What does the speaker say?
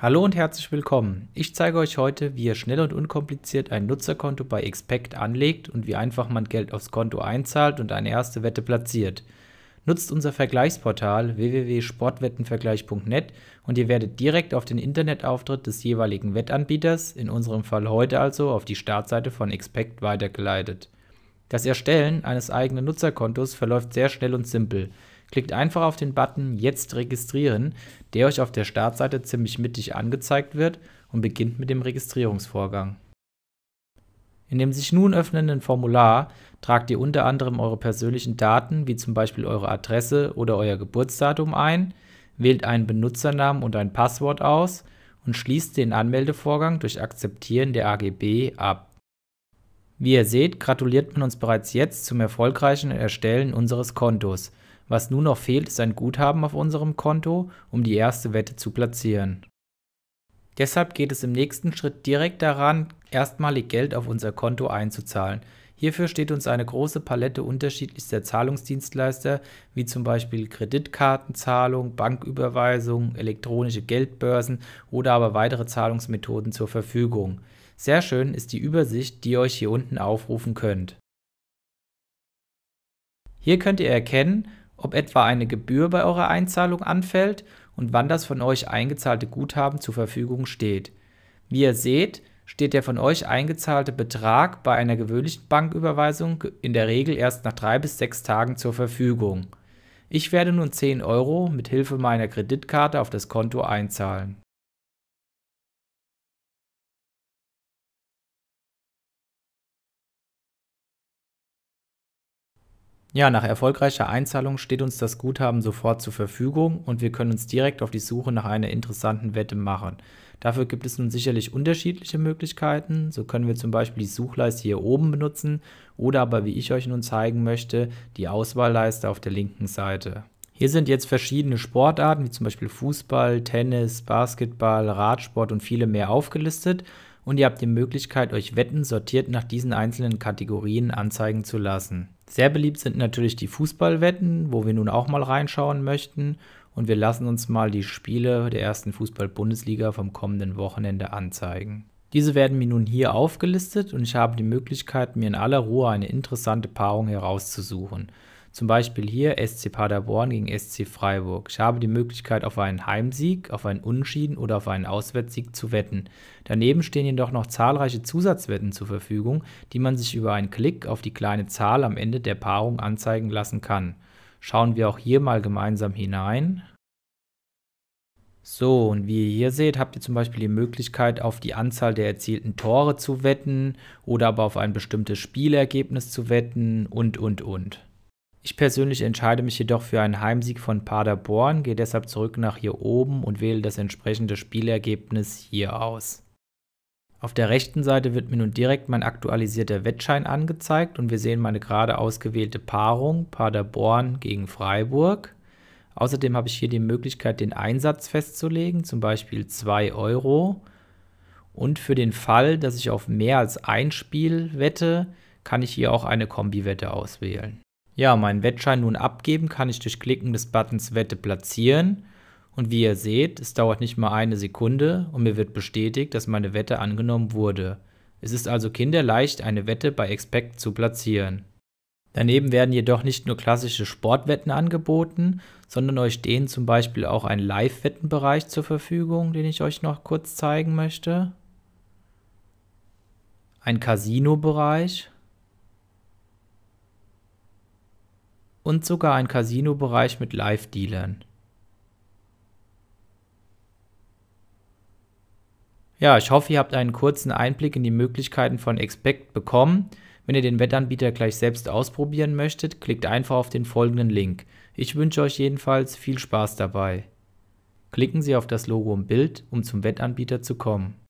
Hallo und herzlich willkommen. Ich zeige euch heute, wie ihr schnell und unkompliziert ein Nutzerkonto bei Expect anlegt und wie einfach man Geld aufs Konto einzahlt und eine erste Wette platziert. Nutzt unser Vergleichsportal www.sportwettenvergleich.net und ihr werdet direkt auf den Internetauftritt des jeweiligen Wettanbieters, in unserem Fall heute also auf die Startseite von Expect weitergeleitet. Das Erstellen eines eigenen Nutzerkontos verläuft sehr schnell und simpel. Klickt einfach auf den Button Jetzt registrieren, der euch auf der Startseite ziemlich mittig angezeigt wird und beginnt mit dem Registrierungsvorgang. In dem sich nun öffnenden Formular tragt ihr unter anderem eure persönlichen Daten, wie zum Beispiel eure Adresse oder euer Geburtsdatum ein, wählt einen Benutzernamen und ein Passwort aus und schließt den Anmeldevorgang durch Akzeptieren der AGB ab. Wie ihr seht, gratuliert man uns bereits jetzt zum erfolgreichen Erstellen unseres Kontos – was nun noch fehlt, ist ein Guthaben auf unserem Konto, um die erste Wette zu platzieren. Deshalb geht es im nächsten Schritt direkt daran, erstmalig Geld auf unser Konto einzuzahlen. Hierfür steht uns eine große Palette unterschiedlichster Zahlungsdienstleister, wie zum Beispiel Kreditkartenzahlung, Banküberweisung, elektronische Geldbörsen oder aber weitere Zahlungsmethoden zur Verfügung. Sehr schön ist die Übersicht, die ihr euch hier unten aufrufen könnt. Hier könnt ihr erkennen, ob etwa eine Gebühr bei eurer Einzahlung anfällt und wann das von euch eingezahlte Guthaben zur Verfügung steht. Wie ihr seht, steht der von euch eingezahlte Betrag bei einer gewöhnlichen Banküberweisung in der Regel erst nach drei bis sechs Tagen zur Verfügung. Ich werde nun 10 Euro mit Hilfe meiner Kreditkarte auf das Konto einzahlen. Ja, nach erfolgreicher Einzahlung steht uns das Guthaben sofort zur Verfügung und wir können uns direkt auf die Suche nach einer interessanten Wette machen. Dafür gibt es nun sicherlich unterschiedliche Möglichkeiten. So können wir zum Beispiel die Suchleiste hier oben benutzen oder aber, wie ich euch nun zeigen möchte, die Auswahlleiste auf der linken Seite. Hier sind jetzt verschiedene Sportarten, wie zum Beispiel Fußball, Tennis, Basketball, Radsport und viele mehr aufgelistet. Und ihr habt die Möglichkeit, euch Wetten sortiert nach diesen einzelnen Kategorien anzeigen zu lassen. Sehr beliebt sind natürlich die Fußballwetten, wo wir nun auch mal reinschauen möchten. Und wir lassen uns mal die Spiele der ersten Fußball-Bundesliga vom kommenden Wochenende anzeigen. Diese werden mir nun hier aufgelistet und ich habe die Möglichkeit, mir in aller Ruhe eine interessante Paarung herauszusuchen. Zum Beispiel hier SC Paderborn gegen SC Freiburg. Ich habe die Möglichkeit, auf einen Heimsieg, auf einen Unschieden oder auf einen Auswärtssieg zu wetten. Daneben stehen jedoch noch zahlreiche Zusatzwetten zur Verfügung, die man sich über einen Klick auf die kleine Zahl am Ende der Paarung anzeigen lassen kann. Schauen wir auch hier mal gemeinsam hinein. So, und wie ihr hier seht, habt ihr zum Beispiel die Möglichkeit, auf die Anzahl der erzielten Tore zu wetten oder aber auf ein bestimmtes Spielergebnis zu wetten und, und, und. Ich persönlich entscheide mich jedoch für einen Heimsieg von Paderborn, gehe deshalb zurück nach hier oben und wähle das entsprechende Spielergebnis hier aus. Auf der rechten Seite wird mir nun direkt mein aktualisierter Wettschein angezeigt und wir sehen meine gerade ausgewählte Paarung Paderborn gegen Freiburg. Außerdem habe ich hier die Möglichkeit, den Einsatz festzulegen, zum Beispiel 2 Euro. Und für den Fall, dass ich auf mehr als ein Spiel wette, kann ich hier auch eine Kombiwette auswählen. Ja, meinen Wettschein nun abgeben kann ich durch Klicken des Buttons Wette platzieren. Und wie ihr seht, es dauert nicht mal eine Sekunde und mir wird bestätigt, dass meine Wette angenommen wurde. Es ist also kinderleicht, eine Wette bei Expect zu platzieren. Daneben werden jedoch nicht nur klassische Sportwetten angeboten, sondern euch stehen zum Beispiel auch ein Live-Wettenbereich zur Verfügung, den ich euch noch kurz zeigen möchte. Ein Casino-Bereich und sogar ein Casino-Bereich mit Live-Dealern. Ja, ich hoffe, ihr habt einen kurzen Einblick in die Möglichkeiten von Expect bekommen. Wenn ihr den Wettanbieter gleich selbst ausprobieren möchtet, klickt einfach auf den folgenden Link. Ich wünsche euch jedenfalls viel Spaß dabei. Klicken Sie auf das Logo im Bild, um zum Wettanbieter zu kommen.